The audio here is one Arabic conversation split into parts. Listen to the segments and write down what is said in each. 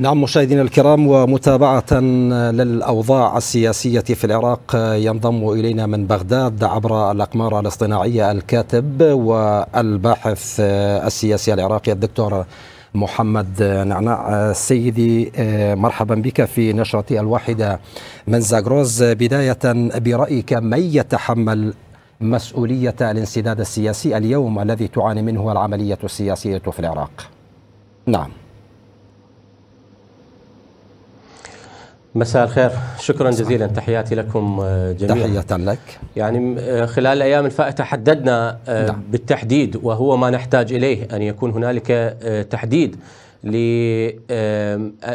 نعم مشاهدينا الكرام ومتابعة للأوضاع السياسية في العراق ينضم إلينا من بغداد عبر الأقمار الاصطناعية الكاتب والباحث السياسي العراقي الدكتور محمد نعناع سيدي مرحبا بك في نشرة الواحدة من زاغروز بداية برأيك من يتحمل مسؤولية الانسداد السياسي اليوم الذي تعاني منه العملية السياسية في العراق نعم مساء الخير شكرا جزيلا تحياتي لكم آه، جميعا تحية لك يعني آه، خلال الأيام الفائتة حددنا آه، نعم. بالتحديد وهو ما نحتاج إليه أن يكون هنالك تحديد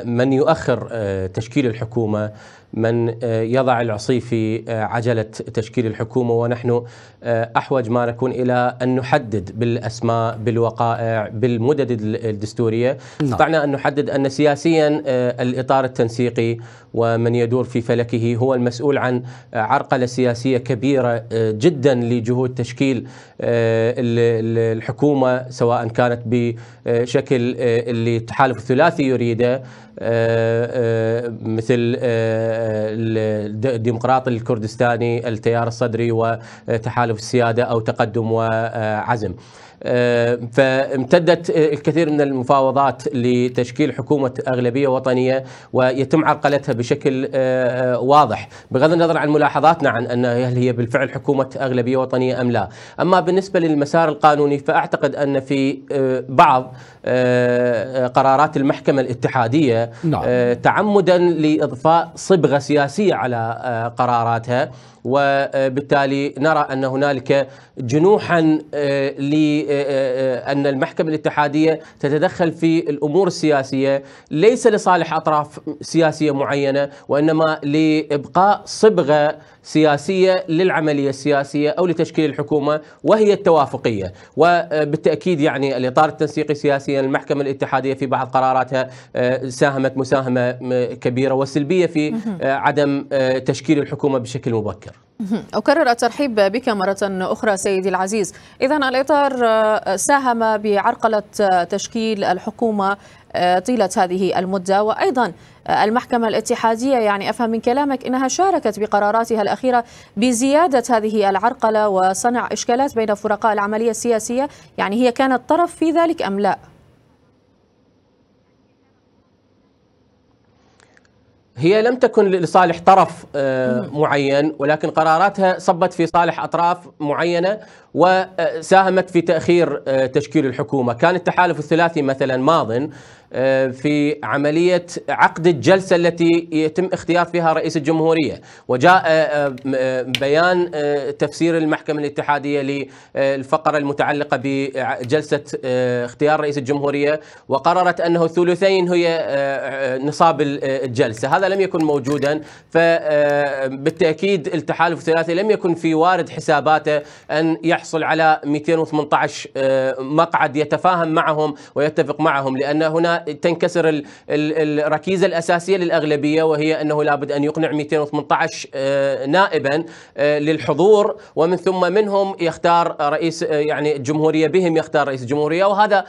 لمن يؤخر تشكيل الحكومة من آه، يضع العصي في آه، عجلة تشكيل الحكومة ونحن آه، أحوج ما نكون إلى أن نحدد بالأسماء بالوقائع بالمدد الدستورية نعم. استطعنا أن نحدد أن سياسيا الإطار التنسيقي ومن يدور في فلكه هو المسؤول عن عرقلة سياسية كبيرة جدا لجهود تشكيل الحكومة سواء كانت بشكل اللي التحالف الثلاثي يريده مثل آه، آه، الديمقراط الكردستاني التيار الصدري وتحالف السياده او تقدم وعزم. آه، فامتدت آه، الكثير من المفاوضات لتشكيل حكومة أغلبية وطنية ويتم عرقلتها بشكل آه، واضح بغض النظر عن ملاحظاتنا عن أن هل هي بالفعل حكومة أغلبية وطنية أم لا أما بالنسبة للمسار القانوني فأعتقد أن في بعض قرارات المحكمة الاتحادية نعم. تعمدا لإضفاء صبغة سياسية على قراراتها وبالتالي نرى أن هنالك جنوحا آه، لأن آه، آه، المحكمة الاتحادية تتدخل في الأمور السياسية ليس لصالح أطراف سياسية معينة وإنما لإبقاء صبغة سياسية للعملية السياسية أو لتشكيل الحكومة وهي التوافقية وبالتأكيد يعني الإطار التنسيقي سياسيا المحكمة الاتحادية في بعض قراراتها ساهمت مساهمة كبيرة وسلبية في عدم تشكيل الحكومة بشكل مبكر أكرر الترحيب بك مرة أخرى سيدي العزيز إذا الإطار ساهم بعرقلة تشكيل الحكومة آه، طيلة هذه المدة وأيضا آه، المحكمة الاتحادية يعني أفهم من كلامك أنها شاركت بقراراتها الأخيرة بزيادة هذه العرقلة وصنع إشكالات بين فرقاء العملية السياسية يعني هي كانت طرف في ذلك أم لا؟ هي لم تكن لصالح طرف آه، معين ولكن قراراتها صبت في صالح اطراف معينه وساهمت آه، في تاخير آه، تشكيل الحكومه، كان التحالف الثلاثي مثلا ماض في عمليه عقد الجلسه التي يتم اختيار فيها رئيس الجمهوريه، وجاء بيان تفسير المحكمه الاتحاديه للفقره المتعلقه بجلسه اختيار رئيس الجمهوريه وقررت انه ثلثين هي نصاب الجلسه، هذا لم يكن موجودا فبالتاكيد آه، التحالف الثلاثي لم يكن في وارد حساباته ان يحصل على 218 آه، مقعد يتفاهم معهم ويتفق معهم لان هنا تنكسر الركيزه الاساسيه للاغلبيه وهي انه لابد ان يقنع 218 آه، نائبا للحضور ومن ثم منهم يختار رئيس يعني الجمهوريه بهم يختار رئيس الجمهوريه وهذا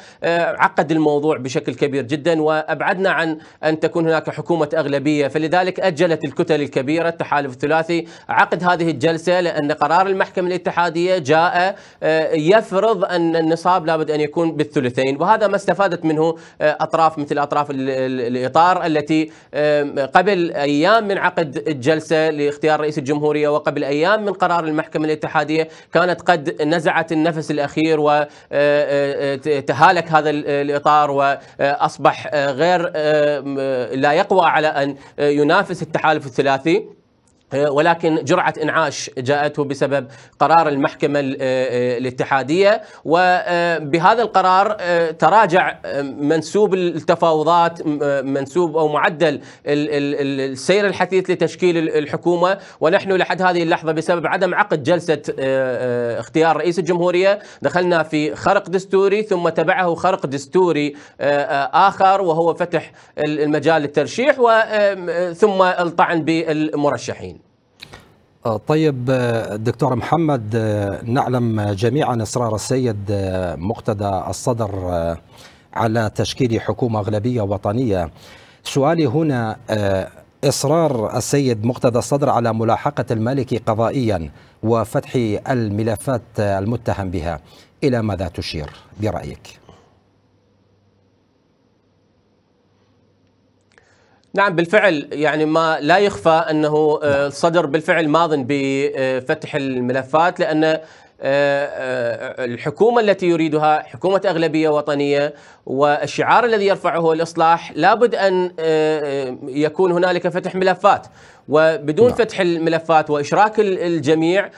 عقد الموضوع بشكل كبير جدا وابعدنا عن ان تكون هناك حكومه اغلبيه فلذلك أجلت الكتل الكبيرة التحالف الثلاثي عقد هذه الجلسة لأن قرار المحكمة الاتحادية جاء آه، يفرض أن النصاب لابد أن يكون بالثلثين وهذا ما استفادت منه آه، أطراف مثل أطراف الإطار التي آه، قبل أيام من عقد الجلسة لاختيار رئيس الجمهورية وقبل أيام من قرار المحكمة الاتحادية كانت قد نزعت النفس الأخير وتهالك هذا الإطار وأصبح غير لا يقوى على أن ينافس التحالف الثلاثي ولكن جرعة إنعاش جاءته بسبب قرار المحكمة آه، آه، الاتحادية وبهذا آه، القرار تراجع منسوب التفاوضات منسوب أو معدل السير الحثيث لتشكيل الحكومة ونحن لحد هذه اللحظة بسبب عدم عقد جلسة اختيار رئيس الجمهورية دخلنا في خرق دستوري ثم تبعه خرق دستوري آخر وهو فتح المجال للترشيح ثم الطعن بالمرشحين آه، طيب آه، دكتور محمد آه، نعلم جميعا اصرار السيد مقتدى الصدر على تشكيل حكومه اغلبيه وطنيه سؤالي هنا اصرار السيد مقتدى الصدر على ملاحقه الملك قضائيا وفتح الملفات المتهم بها الى ماذا تشير برايك نعم بالفعل يعني ما لا يخفى انه الصدر آه، بالفعل ماض بفتح الملفات لان آه، آه، الحكومة التي يريدها حكومة أغلبية وطنية والشعار الذي يرفعه الإصلاح لابد أن آه، يكون هنالك فتح ملفات وبدون نعم. فتح الملفات واشراك الجميع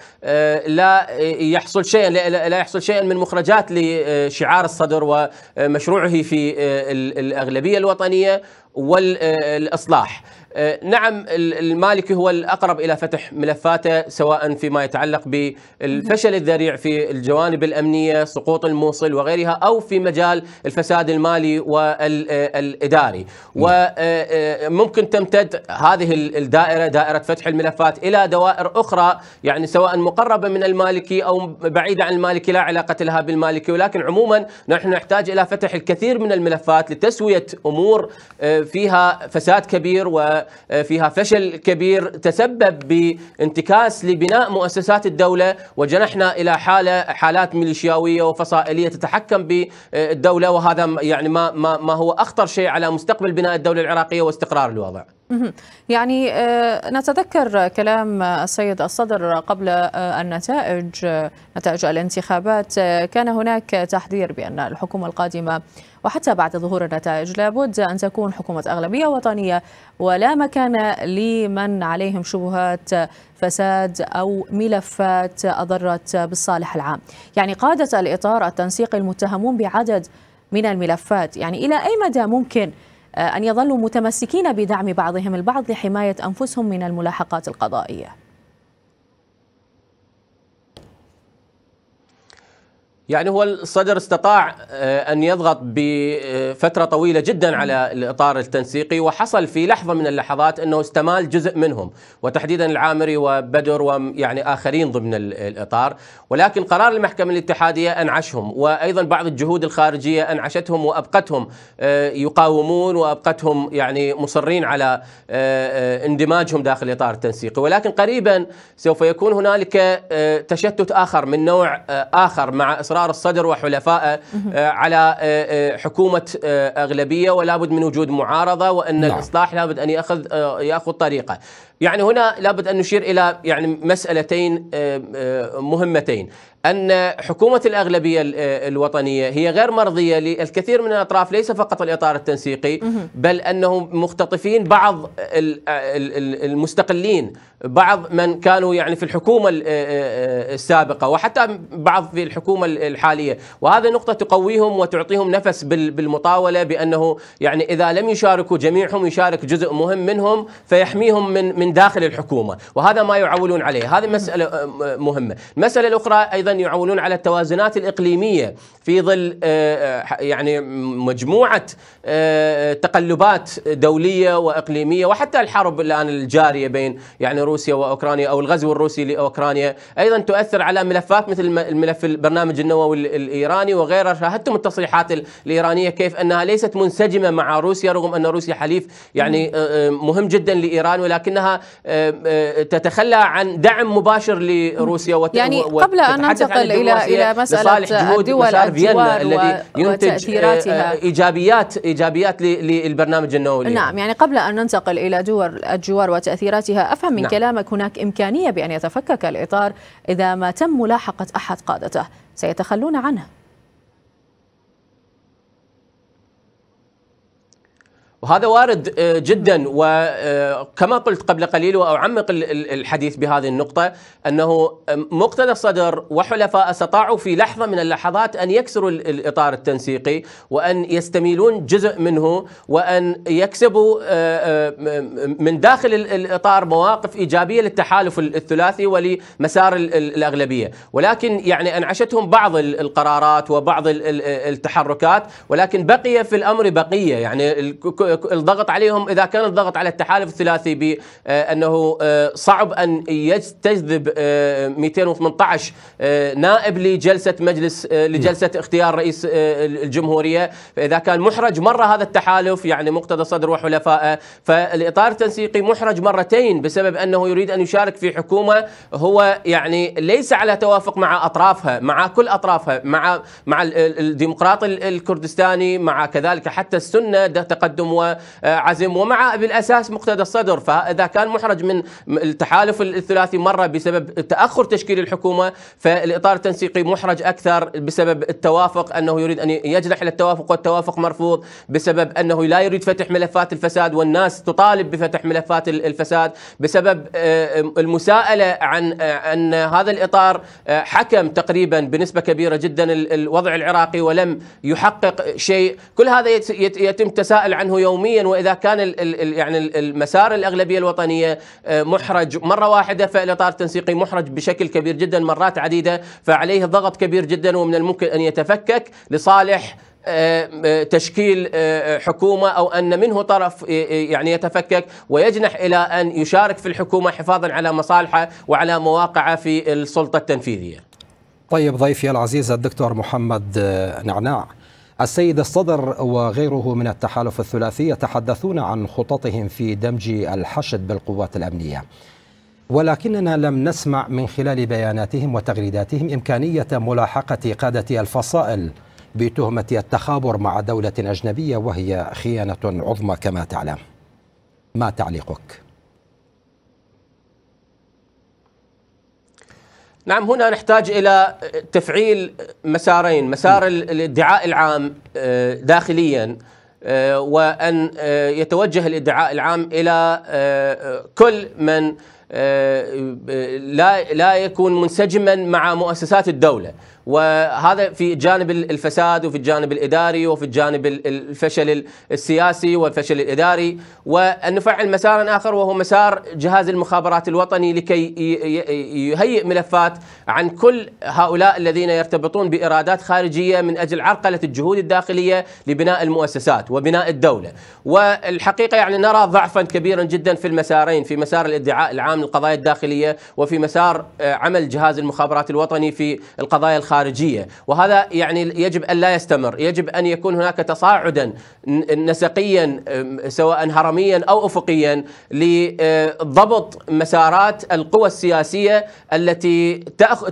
لا يحصل شيئا لا يحصل شيئا من مخرجات لشعار الصدر ومشروعه في الاغلبيه الوطنيه والاصلاح آه، نعم المالكي هو الأقرب إلى فتح ملفاته سواء فيما يتعلق بالفشل الذريع في الجوانب الأمنية سقوط الموصل وغيرها أو في مجال الفساد المالي والإداري آه، وممكن آه، تمتد هذه الدائرة دائرة فتح الملفات إلى دوائر أخرى يعني سواء مقربة من المالكي أو بعيدة عن المالكي لا علاقة لها بالمالكي ولكن عموما نحن نحتاج إلى فتح الكثير من الملفات لتسوية أمور فيها فساد كبير و آه، فيها فشل كبير تسبب بانتكاس لبناء مؤسسات الدولة وجنحنا إلى حالة حالات ميليشياوية وفصائلية تتحكم بالدولة وهذا يعني ما, ما, ما هو أخطر شيء على مستقبل بناء الدولة العراقية واستقرار الوضع يعني آه، نتذكر كلام السيد الصدر قبل آه، النتائج آه، نتائج الانتخابات كان هناك تحذير بأن الحكومة القادمة وحتى بعد ظهور النتائج لابد أن تكون حكومة أغلبية وطنية ولا مكان لمن عليهم شبهات فساد أو ملفات أضرت بالصالح العام يعني قادة الإطار التنسيقي المتهمون بعدد من الملفات يعني إلى أي مدى ممكن أن يظلوا متمسكين بدعم بعضهم البعض لحماية أنفسهم من الملاحقات القضائية يعني هو الصدر استطاع آه، ان يضغط بفتره آه، طويله جدا على الاطار التنسيقي وحصل في لحظه من اللحظات انه استمال جزء منهم وتحديدا العامري وبدر ويعني اخرين ضمن الاطار ولكن قرار المحكمه الاتحاديه انعشهم وايضا بعض الجهود الخارجيه انعشتهم وابقتهم آه، يقاومون وابقتهم يعني مصرين على اندماجهم داخل الاطار التنسيقي ولكن قريبا سوف يكون هنالك تشتت اخر من نوع اخر مع اصرار الصدر وحلفائه آه، على آه، آه، حكومه اغلبيه ولا بد من وجود معارضه وان نعم. الاصلاح لابد ان ياخذ ياخذ طريقه يعني هنا لابد أن نشير إلى يعني مسألتين آه، آه، مهمتين أن حكومة الأغلبية آه، الوطنية هي غير مرضية للكثير من الأطراف ليس فقط الإطار التنسيقي بل أنهم مختطفين بعض المستقلين بعض من كانوا يعني في الحكومة السابقة وحتى بعض في الحكومة الحالية وهذه نقطة تقويهم وتعطيهم نفس بالمطاولة بأنه يعني إذا لم يشاركوا جميعهم يشارك جزء مهم منهم فيحميهم من من داخل الحكومة وهذا ما يعولون عليه هذه مسألة آه، مهمة المسألة الأخرى أيضا يعولون على التوازنات الإقليمية في ظل آه، آه، يعني مجموعة تقلبات دولية وإقليمية وحتى الحرب الآن الجارية بين يعني روسيا وأوكرانيا أو الغزو الروسي لأوكرانيا أيضا تؤثر على ملفات مثل ملف البرنامج النووي الإيراني وغيره شاهدتم التصريحات الإيرانية كيف أنها ليست منسجمة مع روسيا رغم أن روسيا حليف يعني مهم جدا لإيران ولكنها آه، آه، تتخلى عن دعم مباشر لروسيا وت... يعني قبل ان ننتقل الى الى مساله دول الجوار الذي ينتج آه، ايجابيات ايجابيات للبرنامج النووي نعم يعني قبل ان ننتقل الى دول الجوار وتاثيراتها افهم من نعم. كلامك هناك امكانيه بان يتفكك الاطار اذا ما تم ملاحقه احد قادته سيتخلون عنه وهذا وارد آه، جدا وكما آه، قلت قبل قليل واعمق الحديث بهذه النقطه انه مقتدى الصدر وحلفاء استطاعوا في لحظه من اللحظات ان يكسروا الاطار التنسيقي وان يستميلون جزء منه وان يكسبوا آه، من داخل الاطار مواقف ايجابيه للتحالف الثلاثي ولمسار الاغلبيه ولكن يعني انعشتهم بعض القرارات وبعض التحركات ولكن بقي في الامر بقيه يعني الضغط عليهم اذا كان الضغط على التحالف الثلاثي بانه آه، آه، صعب ان تجذب 218 آه، نائب لجلسه مجلس لجلسه اختيار رئيس الجمهوريه فاذا كان محرج مره هذا التحالف يعني مقتدى صدر وحلفائه فالاطار التنسيقي محرج مرتين بسبب انه يريد ان يشارك في حكومه هو يعني ليس على توافق مع اطرافها مع كل اطرافها مع مع الديمقراطي الكردستاني مع كذلك حتى السنه تقدم وعزم ومع بالاساس مقتدى الصدر فاذا كان محرج من التحالف الثلاثي مره بسبب تاخر تشكيل الحكومه فالاطار التنسيقي محرج اكثر بسبب التوافق انه يريد ان يجنح الى التوافق والتوافق مرفوض بسبب انه لا يريد فتح ملفات الفساد والناس تطالب بفتح ملفات الفساد بسبب آه، المساءله عن آه، ان هذا الاطار آه، حكم تقريبا بنسبه كبيره جدا الوضع العراقي ولم يحقق شيء كل هذا يتم تساءل عنه يوم يوميا واذا كان الـ الـ يعني المسار الاغلبيه الوطنيه آه، محرج مره واحده فالاطار التنسيقي محرج بشكل كبير جدا مرات عديده فعليه ضغط كبير جدا ومن الممكن ان يتفكك لصالح آه، آه، تشكيل حكومه او ان منه طرف يعني يتفكك ويجنح الى ان يشارك في الحكومه حفاظا على مصالحه وعلى مواقعه في السلطه التنفيذيه. طيب ضيفي العزيز الدكتور محمد نعناع السيد الصدر وغيره من التحالف الثلاثي يتحدثون عن خططهم في دمج الحشد بالقوات الامنيه ولكننا لم نسمع من خلال بياناتهم وتغريداتهم امكانيه ملاحقه قاده الفصائل بتهمه التخابر مع دوله اجنبيه وهي خيانه عظمى كما تعلم ما تعليقك نعم هنا نحتاج الى تفعيل مسارين، مسار الادعاء العام آه، داخليا آه، وان آه، يتوجه الادعاء العام الى كل من آه، لا لا يكون منسجما مع مؤسسات الدوله وهذا في جانب الفساد وفي الجانب الاداري وفي الجانب الفشل السياسي والفشل الاداري وان نفعل مسارا اخر وهو مسار جهاز المخابرات الوطني لكي يهيئ ملفات عن كل هؤلاء الذين يرتبطون بارادات خارجيه من اجل عرقله الجهود الداخليه لبناء المؤسسات وبناء الدوله والحقيقه يعني نرى ضعفا كبيرا جدا في المسارين في مسار الادعاء العام العام للقضايا الداخليه وفي مسار آه، عمل جهاز المخابرات الوطني في القضايا الخارجيه وهذا يعني يجب ان لا يستمر يجب ان يكون هناك تصاعدا نسقيا سواء هرميا او افقيا لضبط مسارات القوى السياسيه التي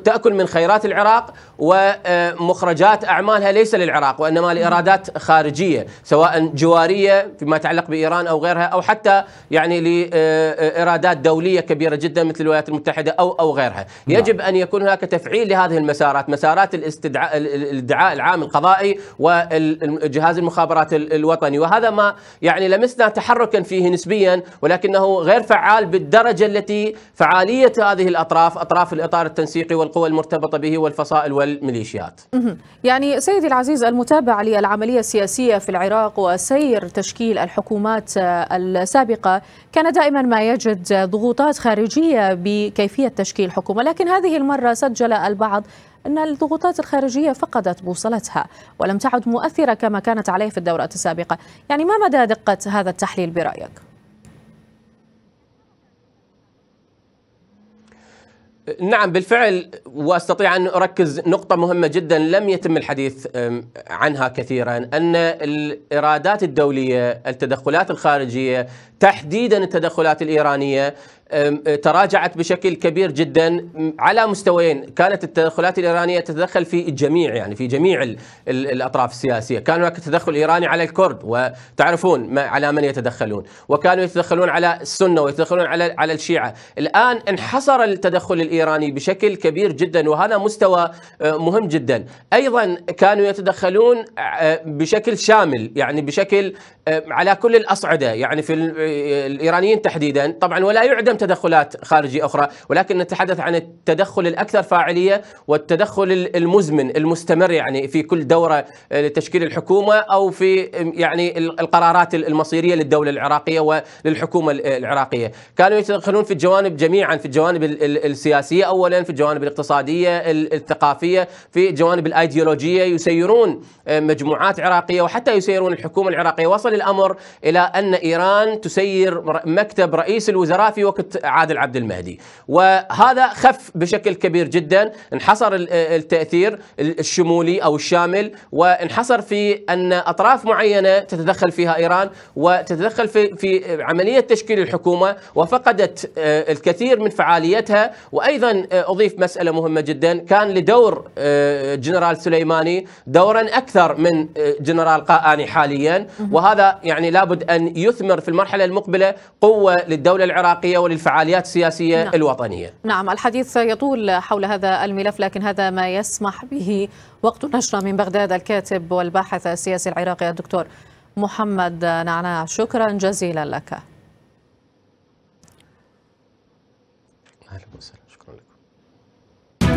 تاكل من خيرات العراق ومخرجات آه، اعمالها ليس للعراق وانما لارادات خارجيه سواء جواريه فيما يتعلق بايران او غيرها او حتى يعني لارادات آه، دوليه كبيره جدا مثل الولايات المتحده او او غيرها، نعم. يجب ان يكون هناك تفعيل لهذه المسارات، مسارات الاستدعاء الادعاء العام القضائي وجهاز المخابرات الوطني، وهذا ما يعني لمسنا تحركا فيه نسبيا ولكنه غير فعال بالدرجه التي فعاليه هذه الاطراف، اطراف الاطار التنسيقي والقوى المرتبطه به والفصائل والميليشيات. يعني سيدي العزيز المتابعه للعمليه السياسيه في العراق وسير تشكيل الحكومات السابقه كان دائما ما يجد ضغوطات خارجية بكيفية تشكيل حكومة لكن هذه المرة سجل البعض أن الضغوطات الخارجية فقدت بوصلتها ولم تعد مؤثرة كما كانت عليه في الدورات السابقة يعني ما مدى دقة هذا التحليل برأيك؟ نعم بالفعل واستطيع ان اركز نقطه مهمه جدا لم يتم الحديث عنها كثيرا ان الايرادات الدوليه، التدخلات الخارجيه، تحديدا التدخلات الايرانيه تراجعت بشكل كبير جدا على مستويين كانت التدخلات الإيرانية تتدخل في الجميع يعني في جميع الأطراف السياسية كان هناك تدخل إيراني على الكرد وتعرفون ما على من يتدخلون وكانوا يتدخلون على السنة ويتدخلون على على الشيعة الآن انحصر التدخل الإيراني بشكل كبير جدا وهذا مستوى أه، مهم جدا أيضا كانوا يتدخلون أه، بشكل شامل يعني بشكل أه، على كل الأصعدة يعني في الإيرانيين تحديدا طبعا ولا يعدم تدخلات خارجية أخرى ولكن نتحدث عن التدخل الأكثر فاعلية والتدخل المزمن المستمر يعني في كل دورة آه، لتشكيل الحكومة أو في يعني القرارات المصيرية للدولة العراقية وللحكومة العراقية كانوا يتدخلون في الجوانب جميعا في الجوانب السياسية أولا في الجوانب الاقتصادية الثقافية في الجوانب الأيديولوجية يسيرون آه، مجموعات عراقية وحتى يسيرون الحكومة العراقية وصل الأمر إلى أن إيران تسير مكتب رئيس الوزراء في وقت عادل عبد المهدي وهذا خف بشكل كبير جدا انحصر التأثير الشمولي أو الشامل وانحصر في أن أطراف معينة تتدخل فيها إيران وتتدخل في, في عملية تشكيل الحكومة وفقدت آه، الكثير من فعاليتها وأيضا آه، أضيف مسألة مهمة جدا كان لدور آه، جنرال سليماني دورا أكثر من جنرال قاني حاليا وهذا يعني لابد أن يثمر في المرحلة المقبلة قوة للدولة العراقية للفعاليات السياسية نعم. الوطنية نعم الحديث يطول حول هذا الملف لكن هذا ما يسمح به وقت نشرة من بغداد الكاتب والباحث السياسي العراقي الدكتور محمد نعناع شكرا جزيلا لك أهلا وسهلا